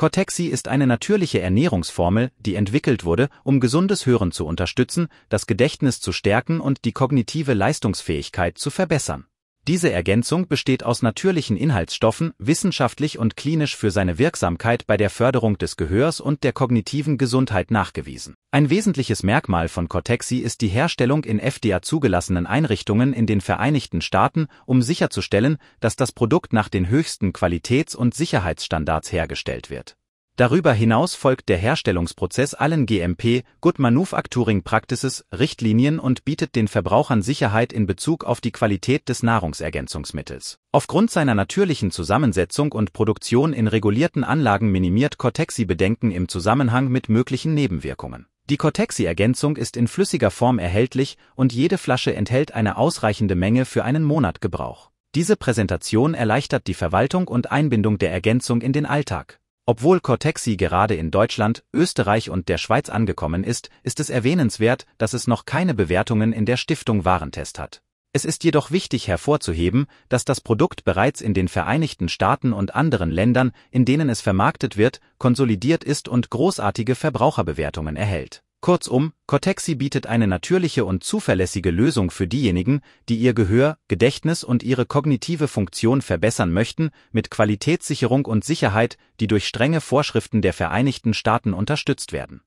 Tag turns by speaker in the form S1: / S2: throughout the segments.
S1: Cortexi ist eine natürliche Ernährungsformel, die entwickelt wurde, um gesundes Hören zu unterstützen, das Gedächtnis zu stärken und die kognitive Leistungsfähigkeit zu verbessern diese Ergänzung besteht aus natürlichen Inhaltsstoffen, wissenschaftlich und klinisch für seine Wirksamkeit bei der Förderung des Gehörs und der kognitiven Gesundheit nachgewiesen. Ein wesentliches Merkmal von Cortexi ist die Herstellung in FDA zugelassenen Einrichtungen in den Vereinigten Staaten, um sicherzustellen, dass das Produkt nach den höchsten Qualitäts- und Sicherheitsstandards hergestellt wird Darüber hinaus folgt der Herstellungsprozess allen GMP Good Manufacturing Practices Richtlinien und bietet den Verbrauchern Sicherheit in Bezug auf die Qualität des Nahrungsergänzungsmittels. Aufgrund seiner natürlichen Zusammensetzung und Produktion in regulierten Anlagen minimiert Cortexi Bedenken im Zusammenhang mit möglichen Nebenwirkungen. Die Cortexi-Ergänzung ist in flüssiger Form erhältlich und jede Flasche enthält eine ausreichende Menge für einen Monat Gebrauch. Diese Präsentation erleichtert die Verwaltung und Einbindung der Ergänzung in den Alltag. Obwohl Cortexi gerade in Deutschland, Österreich und der Schweiz angekommen ist, ist es erwähnenswert, dass es noch keine Bewertungen in der Stiftung Warentest hat. Es ist jedoch wichtig hervorzuheben, dass das Produkt bereits in den Vereinigten Staaten und anderen Ländern, in denen es vermarktet wird, konsolidiert ist und großartige Verbraucherbewertungen erhält. Kurzum, Cortexi bietet eine natürliche und zuverlässige Lösung für diejenigen, die ihr Gehör, Gedächtnis und ihre kognitive Funktion verbessern möchten, mit Qualitätssicherung und Sicherheit, die durch strenge Vorschriften der Vereinigten Staaten unterstützt werden.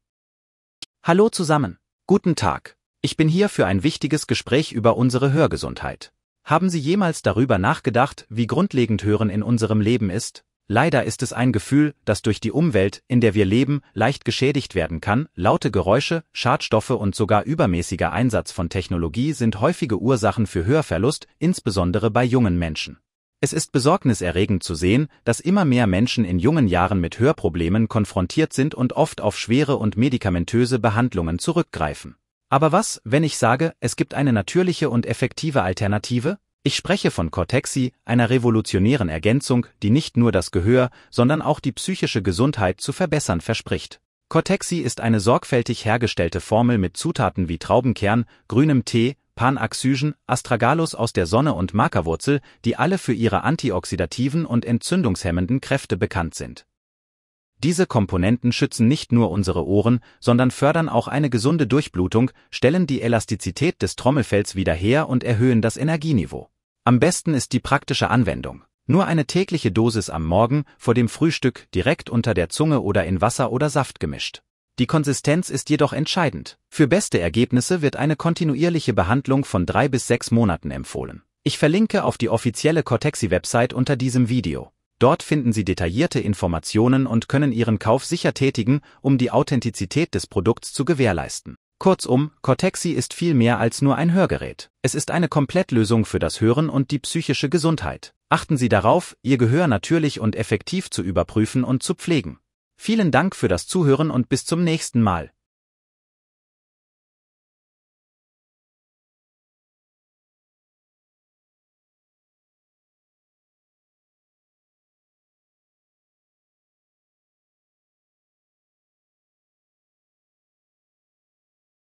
S1: Hallo zusammen, guten Tag. Ich bin hier für ein wichtiges Gespräch über unsere Hörgesundheit. Haben Sie jemals darüber nachgedacht, wie grundlegend Hören in unserem Leben ist? Leider ist es ein Gefühl, das durch die Umwelt, in der wir leben, leicht geschädigt werden kann. Laute Geräusche, Schadstoffe und sogar übermäßiger Einsatz von Technologie sind häufige Ursachen für Hörverlust, insbesondere bei jungen Menschen. Es ist besorgniserregend zu sehen, dass immer mehr Menschen in jungen Jahren mit Hörproblemen konfrontiert sind und oft auf schwere und medikamentöse Behandlungen zurückgreifen. Aber was, wenn ich sage, es gibt eine natürliche und effektive Alternative? Ich spreche von Cortexi, einer revolutionären Ergänzung, die nicht nur das Gehör, sondern auch die psychische Gesundheit zu verbessern verspricht. Cortexi ist eine sorgfältig hergestellte Formel mit Zutaten wie Traubenkern, grünem Tee, Panaxygen, Astragalus aus der Sonne und Markerwurzel, die alle für ihre antioxidativen und entzündungshemmenden Kräfte bekannt sind. Diese Komponenten schützen nicht nur unsere Ohren, sondern fördern auch eine gesunde Durchblutung, stellen die Elastizität des Trommelfells wieder her und erhöhen das Energieniveau. Am besten ist die praktische Anwendung. Nur eine tägliche Dosis am Morgen vor dem Frühstück direkt unter der Zunge oder in Wasser oder Saft gemischt. Die Konsistenz ist jedoch entscheidend. Für beste Ergebnisse wird eine kontinuierliche Behandlung von drei bis sechs Monaten empfohlen. Ich verlinke auf die offizielle Cortexi-Website unter diesem Video. Dort finden Sie detaillierte Informationen und können Ihren Kauf sicher tätigen, um die Authentizität des Produkts zu gewährleisten. Kurzum, Cortexi ist viel mehr als nur ein Hörgerät. Es ist eine Komplettlösung für das Hören und die psychische Gesundheit. Achten Sie darauf, Ihr Gehör natürlich und effektiv zu überprüfen und zu pflegen. Vielen Dank für das Zuhören und bis zum nächsten Mal.